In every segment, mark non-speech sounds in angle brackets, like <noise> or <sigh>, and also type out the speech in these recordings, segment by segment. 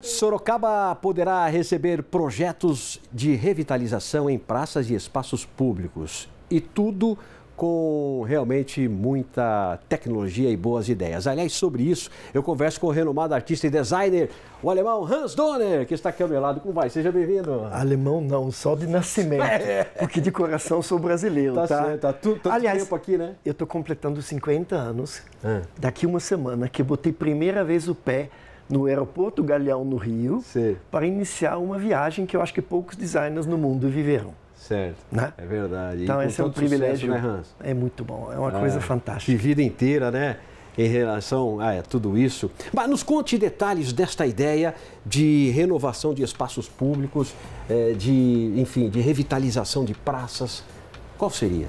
Sorocaba poderá receber projetos de revitalização em praças e espaços públicos. E tudo com realmente muita tecnologia e boas ideias. Aliás, sobre isso, eu converso com o renomado artista e designer, o alemão Hans Donner, que está aqui ao meu lado. Como vai? Seja bem-vindo. Alemão não, só de nascimento, <laughs> é. porque de coração sou brasileiro, tá? Tá certo, tá tu, Aliás, tempo aqui, né? eu estou completando 50 anos, ah. daqui uma semana, que eu botei primeira vez o pé no aeroporto Galeão, no Rio, para iniciar uma viagem que eu acho que poucos designers no mundo viveram. Certo. Né? É verdade. Então, esse é um privilégio. Sucesso, né, Hans? É muito bom, é uma coisa ah, fantástica. De vida inteira, né? Em relação a ah, é, tudo isso. Mas nos conte detalhes desta ideia de renovação de espaços públicos, eh, de, enfim, de revitalização de praças. Qual seria?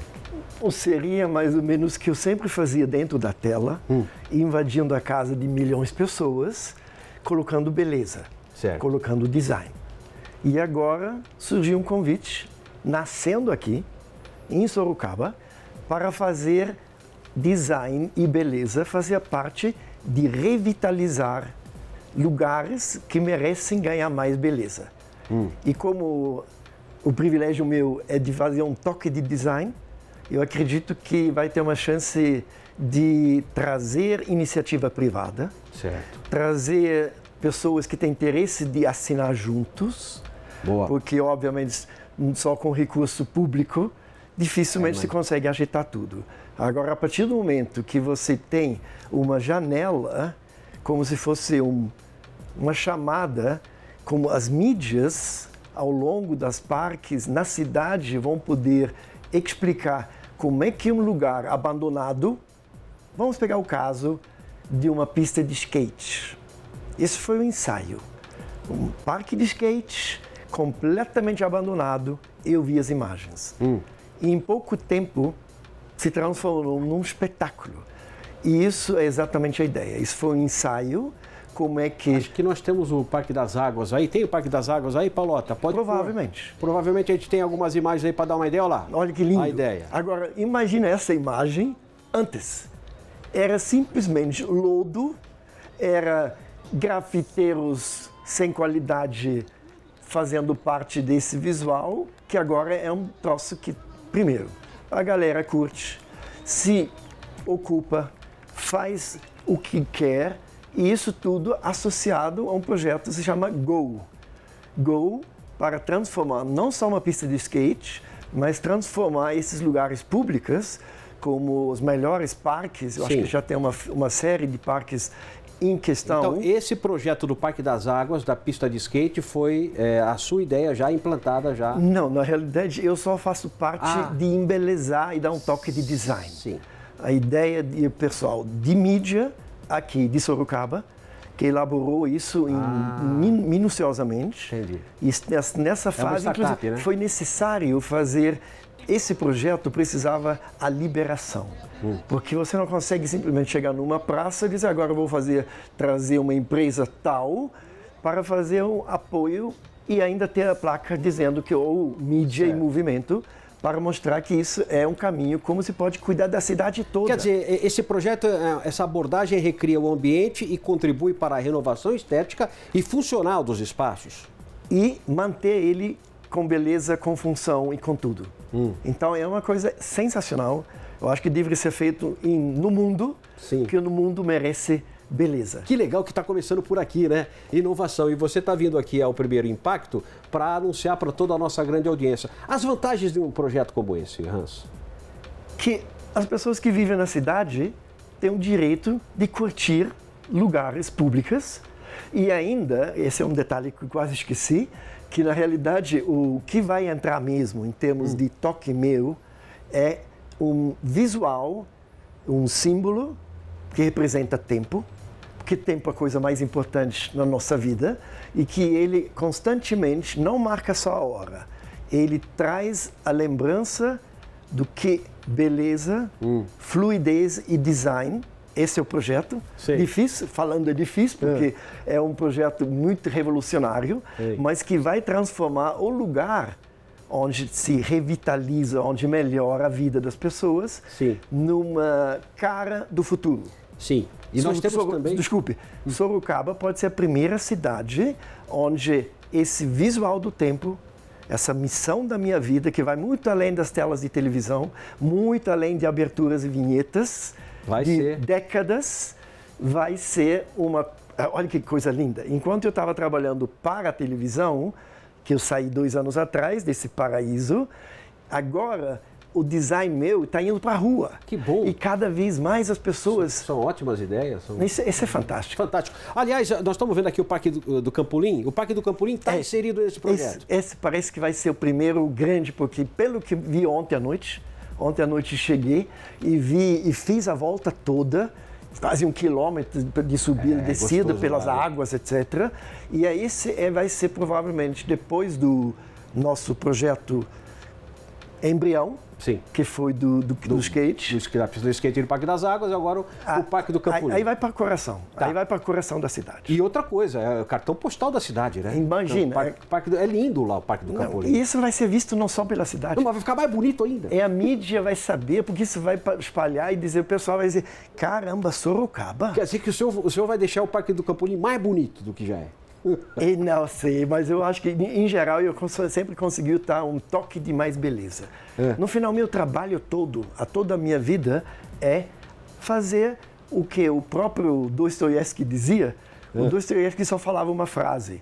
Ou seria mais ou menos que eu sempre fazia dentro da tela, hum. invadindo a casa de milhões de pessoas colocando beleza, certo. colocando design. E agora surgiu um convite, nascendo aqui, em Sorocaba, para fazer design e beleza, fazer parte de revitalizar lugares que merecem ganhar mais beleza. Hum. E como o privilégio meu é de fazer um toque de design, eu acredito que vai ter uma chance de trazer iniciativa privada, certo. trazer pessoas que têm interesse de assinar juntos, Boa. porque obviamente só com recurso público dificilmente é, se consegue agitar tudo. Agora, a partir do momento que você tem uma janela, como se fosse um, uma chamada, como as mídias ao longo das parques na cidade vão poder explicar como é que um lugar abandonado, vamos pegar o caso de uma pista de skate. Esse foi um ensaio. Um parque de skate completamente abandonado, eu vi as imagens. Hum. E em pouco tempo se transformou num espetáculo. E isso é exatamente a ideia. Isso foi um ensaio como é que. Acho que nós temos o Parque das Águas aí. Tem o Parque das Águas aí, Paulota? Pode Provavelmente. Pôr. Provavelmente a gente tem algumas imagens aí para dar uma ideia. Olha lá. Olha que lindo. A ideia. Agora, imagina essa imagem antes. Era simplesmente lodo, era grafiteiros sem qualidade fazendo parte desse visual, que agora é um troço que, primeiro, a galera curte, se ocupa, faz o que quer e isso tudo associado a um projeto que se chama Go. Go para transformar não só uma pista de skate, mas transformar esses lugares públicos como os melhores parques. Eu Sim. acho que já tem uma, uma série de parques em questão. Então, esse projeto do Parque das Águas, da pista de skate, foi é, a sua ideia já implantada já? Não, na realidade eu só faço parte ah. de embelezar e dar um toque de design. Sim. A ideia de pessoal de mídia aqui de Sorocaba, que elaborou isso ah. em, minuciosamente. Entendi. E nessa é fase, é startup, né? foi necessário fazer esse projeto precisava a liberação. Hum. Porque você não consegue simplesmente chegar numa praça e dizer agora eu vou fazer trazer uma empresa tal para fazer um apoio e ainda ter a placa dizendo que ou mídia certo. e movimento para mostrar que isso é um caminho, como se pode cuidar da cidade toda. Quer dizer, esse projeto, é, essa abordagem recria o ambiente e contribui para a renovação estética e funcional dos espaços. E manter ele com beleza, com função e com tudo. Hum. Então é uma coisa sensacional. Eu acho que deveria ser feito em, no mundo, Sim. que no mundo merece Beleza. Que legal que está começando por aqui, né? Inovação. E você está vindo aqui ao Primeiro Impacto para anunciar para toda a nossa grande audiência. As vantagens de um projeto como esse, Hans? Que as pessoas que vivem na cidade têm o direito de curtir lugares públicos e ainda, esse é um detalhe que quase esqueci, que na realidade o que vai entrar mesmo em termos hum. de toque meu é um visual, um símbolo que representa tempo, que tem a coisa mais importante na nossa vida e que ele constantemente não marca só a hora, ele traz a lembrança do que beleza, hum. fluidez e design. Esse é o projeto. Sim. Difícil, falando é difícil, é. porque é, é um projeto muito revolucionário, Ei. mas que vai transformar o lugar onde se revitaliza, onde melhora a vida das pessoas, Sim. numa cara do futuro. Sim. E nós temos Sor... também. Desculpe, Sorocaba pode ser a primeira cidade onde esse visual do tempo essa missão da minha vida que vai muito além das telas de televisão, muito além de aberturas e vinhetas, vai de ser. décadas, vai ser uma. Olha que coisa linda. Enquanto eu estava trabalhando para a televisão, que eu saí dois anos atrás desse paraíso, agora o design meu está indo para a rua. Que bom. E cada vez mais as pessoas. São, são ótimas ideias. São... Isso, isso, é fantástico. Fantástico. Aliás, nós estamos vendo aqui o Parque do, do Campolim. O Parque do Campolim está é, inserido nesse projeto. Esse, esse, parece que vai ser o primeiro grande, porque pelo que vi ontem à noite, ontem à noite cheguei e vi e fiz a volta toda. Quase um quilômetro de subida e é, descida gostoso, pelas vale. Né? águas, etc. E aí é, vai ser provavelmente depois do nosso projeto embrião, Sim. que foi do, do, do, do skate. Do, do skate no Parque das Águas e agora o, o ah, Parque do Campo aí, vai para o coração, tá. aí vai para o coração da cidade. E outra coisa, é o cartão postal da cidade, né? Imagina. Então, parque, é... Parque do, é lindo lá o Parque do não, E isso vai ser visto não só pela cidade. Não, mas vai ficar mais bonito ainda. É, a mídia vai saber, porque isso vai espalhar e dizer, o pessoal vai dizer, caramba, Sorocaba. Quer dizer que o senhor, o senhor vai deixar o Parque do Campolim mais bonito do que já é. <laughs> E não sei, mas eu acho que, em geral, eu sempre consegui estar um toque de mais beleza. É. No final, meu trabalho todo, a toda a minha vida, é fazer o que o próprio Dostoiévski dizia. É. O Dostoiévski só falava uma frase.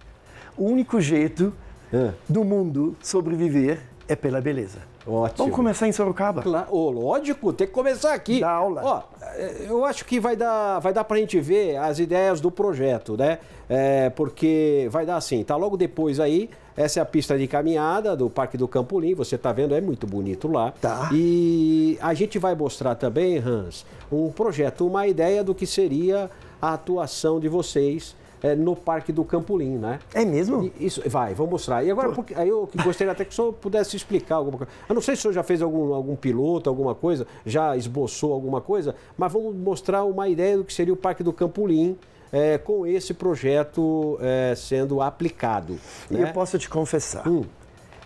O único jeito é. do mundo sobreviver é pela beleza. Ótimo. Vamos começar em Sorocaba? Claro, oh, lógico, tem que começar aqui. Da aula. Ó, eh, eu acho que vai dar, vai dar para a gente ver as ideias do projeto, né? É, porque vai dar assim, tá logo depois aí. Essa é a pista de caminhada do Parque do Campolim, você está vendo, é muito bonito lá. Tá. E a gente vai mostrar também, Hans, um projeto, uma ideia do que seria a atuação de vocês é, no Parque do Campolim, né? É mesmo? E, isso, vai, vou mostrar. E agora, porque, aí eu gostaria até que o senhor pudesse explicar alguma coisa. Eu não sei se o senhor já fez algum, algum piloto, alguma coisa, já esboçou alguma coisa, mas vamos mostrar uma ideia do que seria o Parque do Campolim. É, com esse projeto é, sendo aplicado. Né? E eu posso te confessar, hum.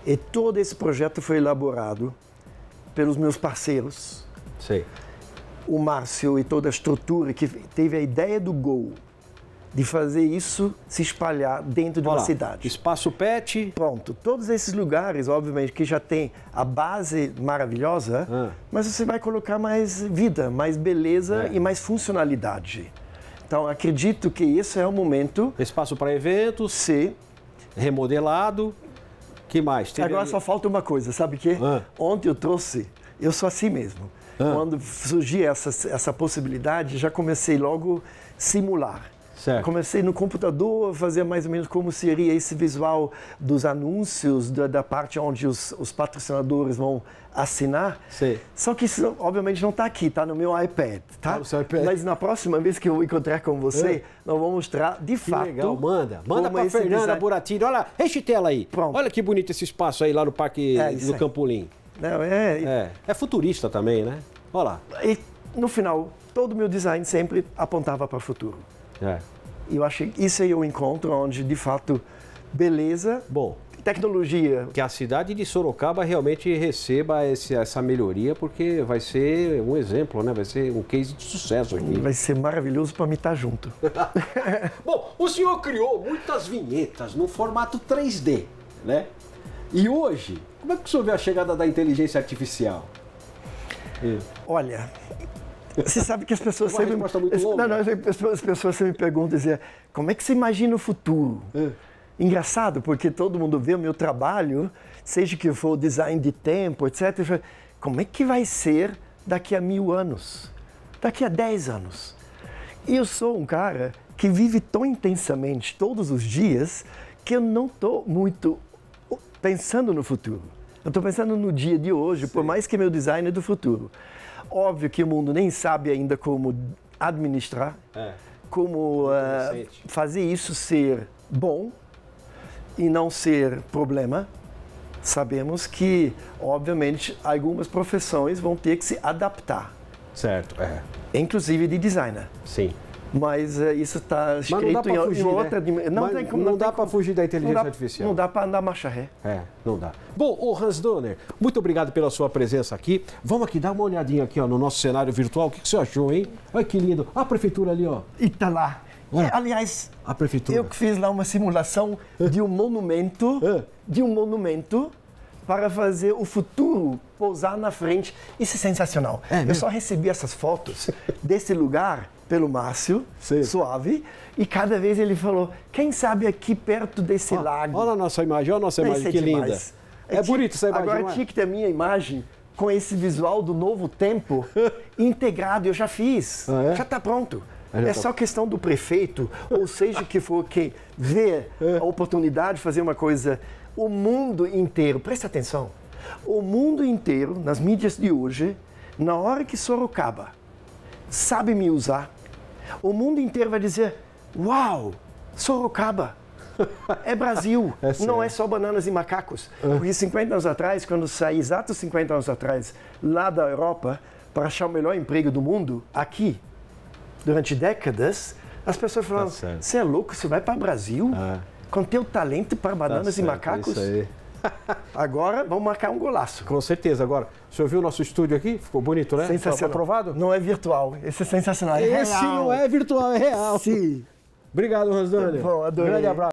e todo esse projeto foi elaborado pelos meus parceiros. Sei. O Márcio e toda a estrutura que teve a ideia do Gol de fazer isso se espalhar dentro de Olá, uma cidade. Espaço Pet. Pronto. Todos esses lugares, obviamente, que já tem a base maravilhosa, ah. mas você vai colocar mais vida, mais beleza é. e mais funcionalidade. Então, acredito que esse é o momento. Espaço para eventos. Sim. Remodelado. Que mais? Agora só falta uma coisa, sabe o quê? Ah. Ontem eu trouxe, eu sou assim mesmo. Ah. Quando surgiu essa, essa possibilidade, já comecei logo simular. Certo. Comecei no computador a fazer mais ou menos como seria esse visual dos anúncios, da, da parte onde os, os, patrocinadores vão assinar. Sim. Só que isso, obviamente, não está aqui, está no meu iPad, tá? Ah, iPad. Mas na próxima vez que eu encontrar com você, é. nós vamos mostrar de que fato. Legal, manda. Manda para Fernanda design... Buratini. Olha, enche tela aí. Pronto. Olha que bonito esse espaço aí lá no Parque é, do Campolim. Não, é... é... É futurista também, né? Olha lá. E no final, todo o meu design sempre apontava para o futuro. É. Eu acho que isso é o um encontro onde, de fato, beleza. Bom. Tecnologia. Que a cidade de Sorocaba realmente receba esse, essa melhoria, porque vai ser um exemplo, né? Vai ser um case de sucesso aqui. Vai ser maravilhoso para mim estar tá junto. <laughs> Bom, o senhor criou muitas vinhetas no formato 3D, né? E hoje, como é que o senhor vê a chegada da inteligência artificial? É. Olha, você sabe que as pessoas sempre. Muito Não, não, as pessoas sempre perguntam dizia, como é que você imagina o futuro? É. Engraçado, porque todo mundo vê o meu trabalho, seja que for design de tempo, etc. como é que vai ser daqui a mil anos? Daqui a dez anos? E eu sou um cara que vive tão intensamente todos os dias que eu não estou muito pensando no futuro. Eu estou pensando no dia de hoje, Sim. por mais que meu design é do futuro. Óbvio que o mundo nem sabe ainda como administrar, é. como uh, fazer isso ser bom e não ser problema. Sabemos que, obviamente, algumas profissões vão ter que se adaptar. Certo, é. Inclusive de designer. Sim. Mas é, isso está escrito em, fugir, em né? outra né? Não, tem, não, não dá para fugir da inteligência não dá, artificial. Não dá para andar marcha ré. É, não dá. Bom, o Hans Donner, muito obrigado pela sua presença aqui. Vamos aqui dar uma olhadinha aqui ó, no nosso cenário virtual. O que, que você achou, hein? Olha que lindo. A prefeitura ali, ó. E tá lá. É. Aliás, a prefeitura. eu fiz lá uma simulação de um monumento, de um monumento para fazer o futuro pousar na frente. Isso é sensacional. É, eu só recebi essas fotos desse lugar pelo Márcio, Sim. suave, e cada vez ele falou, quem sabe aqui perto desse lago. Olha a nossa imagem, olha a nossa imagem, é que linda. É, é bonito essa imagem. Agora é? tinha que ter a minha imagem com esse visual do novo tempo <laughs> integrado, eu já fiz, ah, é? já está pronto. É tá. só questão do prefeito, ou seja, que for que vê é. a oportunidade de fazer uma coisa. O mundo inteiro, presta atenção, o mundo inteiro, nas mídias de hoje, na hora que Sorocaba sabe me usar, o mundo inteiro vai dizer: Uau, Sorocaba! É Brasil, <laughs> é não é só bananas e macacos. Porque 50 anos atrás, quando saí, exatos 50 anos atrás, lá da Europa, para achar o melhor emprego do mundo, aqui, durante décadas, as pessoas falavam: Você tá é louco, você vai para o Brasil? Ah. Com teu talento para tá bananas tá e macacos? Isso aí. <laughs> Agora vamos marcar um golaço. Com certeza. Agora, o senhor viu o nosso estúdio aqui? Ficou bonito, né? Sensacional. aprovado? Não é virtual. Esse é sensacional. É Esse é real. não é virtual, é real. Sim. Obrigado, Rosdani. Bom, adorei. Grande abraço.